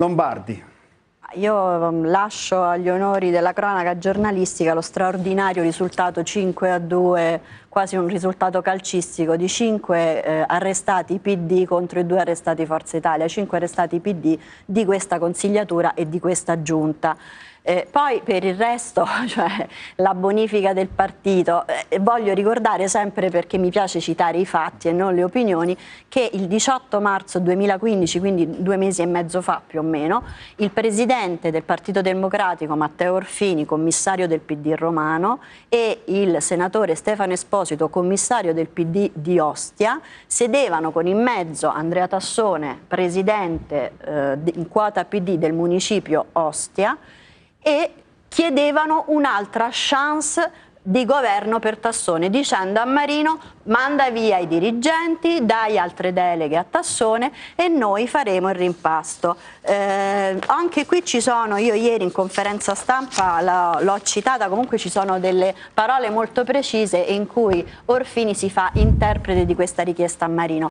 Lombardi. Io um, lascio agli onori della cronaca giornalistica lo straordinario risultato 5 a 2, quasi un risultato calcistico, di 5 eh, arrestati PD contro i due arrestati Forza Italia, 5 arrestati PD di questa consigliatura e di questa giunta. Eh, poi per il resto, cioè, la bonifica del partito, eh, voglio ricordare sempre perché mi piace citare i fatti e non le opinioni, che il 18 marzo 2015, quindi due mesi e mezzo fa più o meno, il presidente del Partito Democratico Matteo Orfini, commissario del PD romano, e il senatore Stefano Esposito, commissario del PD di Ostia, sedevano con in mezzo Andrea Tassone, presidente eh, in quota PD del municipio Ostia, e chiedevano un'altra chance di governo per Tassone, dicendo a Marino manda via i dirigenti, dai altre deleghe a Tassone e noi faremo il rimpasto. Eh, anche qui ci sono, io ieri in conferenza stampa l'ho citata, comunque ci sono delle parole molto precise in cui Orfini si fa interprete di questa richiesta a Marino.